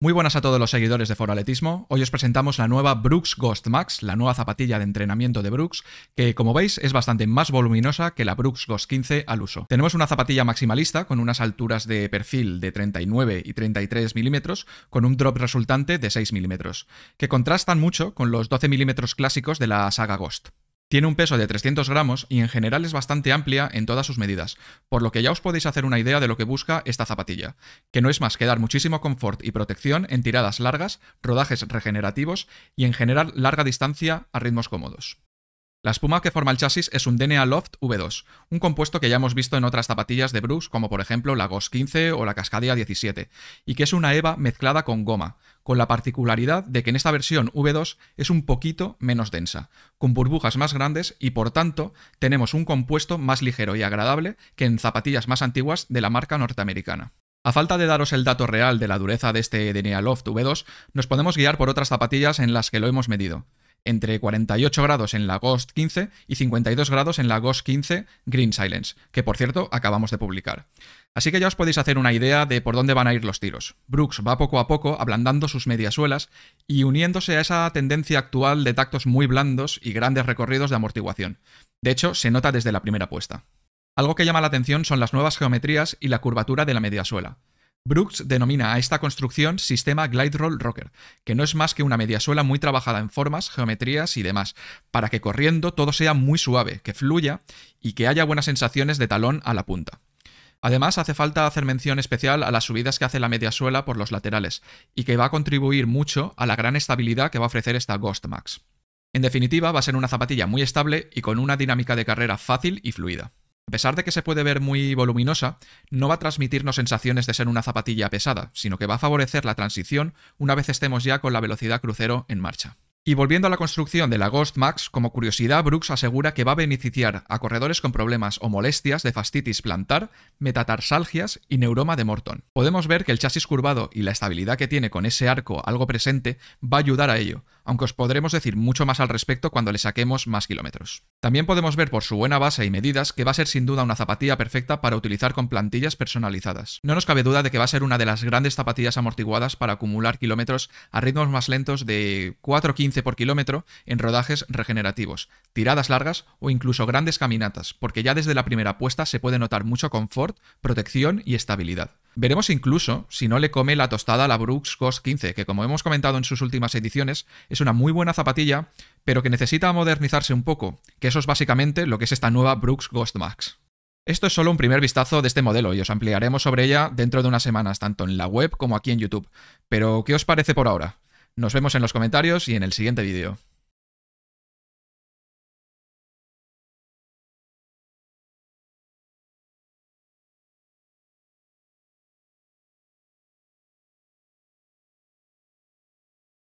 Muy buenas a todos los seguidores de Foraletismo. Hoy os presentamos la nueva Brooks Ghost Max, la nueva zapatilla de entrenamiento de Brooks, que como veis es bastante más voluminosa que la Brooks Ghost 15 al uso. Tenemos una zapatilla maximalista con unas alturas de perfil de 39 y 33 milímetros, con un drop resultante de 6 milímetros, que contrastan mucho con los 12 milímetros clásicos de la saga Ghost. Tiene un peso de 300 gramos y en general es bastante amplia en todas sus medidas, por lo que ya os podéis hacer una idea de lo que busca esta zapatilla, que no es más que dar muchísimo confort y protección en tiradas largas, rodajes regenerativos y en general larga distancia a ritmos cómodos. La espuma que forma el chasis es un DNA Loft V2, un compuesto que ya hemos visto en otras zapatillas de Bruce, como por ejemplo la Ghost 15 o la Cascadia 17, y que es una EVA mezclada con goma, con la particularidad de que en esta versión V2 es un poquito menos densa, con burbujas más grandes y por tanto tenemos un compuesto más ligero y agradable que en zapatillas más antiguas de la marca norteamericana. A falta de daros el dato real de la dureza de este DNA Loft V2, nos podemos guiar por otras zapatillas en las que lo hemos medido entre 48 grados en la Ghost 15 y 52 grados en la Ghost 15 Green Silence, que por cierto acabamos de publicar. Así que ya os podéis hacer una idea de por dónde van a ir los tiros. Brooks va poco a poco ablandando sus mediasuelas y uniéndose a esa tendencia actual de tactos muy blandos y grandes recorridos de amortiguación. De hecho, se nota desde la primera puesta. Algo que llama la atención son las nuevas geometrías y la curvatura de la mediasuela. Brooks denomina a esta construcción sistema Glide Roll Rocker, que no es más que una mediasuela muy trabajada en formas, geometrías y demás, para que corriendo todo sea muy suave, que fluya y que haya buenas sensaciones de talón a la punta. Además, hace falta hacer mención especial a las subidas que hace la mediasuela por los laterales, y que va a contribuir mucho a la gran estabilidad que va a ofrecer esta Ghost Max. En definitiva, va a ser una zapatilla muy estable y con una dinámica de carrera fácil y fluida a pesar de que se puede ver muy voluminosa, no va a transmitirnos sensaciones de ser una zapatilla pesada, sino que va a favorecer la transición una vez estemos ya con la velocidad crucero en marcha. Y volviendo a la construcción de la Ghost Max, como curiosidad, Brooks asegura que va a beneficiar a corredores con problemas o molestias de fastitis plantar, metatarsalgias y neuroma de Morton. Podemos ver que el chasis curvado y la estabilidad que tiene con ese arco algo presente va a ayudar a ello, aunque os podremos decir mucho más al respecto cuando le saquemos más kilómetros. También podemos ver por su buena base y medidas que va a ser sin duda una zapatilla perfecta para utilizar con plantillas personalizadas. No nos cabe duda de que va a ser una de las grandes zapatillas amortiguadas para acumular kilómetros a ritmos más lentos de 4.15 por kilómetro en rodajes regenerativos, tiradas largas o incluso grandes caminatas, porque ya desde la primera puesta se puede notar mucho confort, protección y estabilidad. Veremos incluso si no le come la tostada a la Brooks Ghost 15, que como hemos comentado en sus últimas ediciones, es una muy buena zapatilla, pero que necesita modernizarse un poco, que eso es básicamente lo que es esta nueva Brooks Ghost Max. Esto es solo un primer vistazo de este modelo y os ampliaremos sobre ella dentro de unas semanas, tanto en la web como aquí en YouTube. Pero, ¿qué os parece por ahora? Nos vemos en los comentarios y en el siguiente vídeo.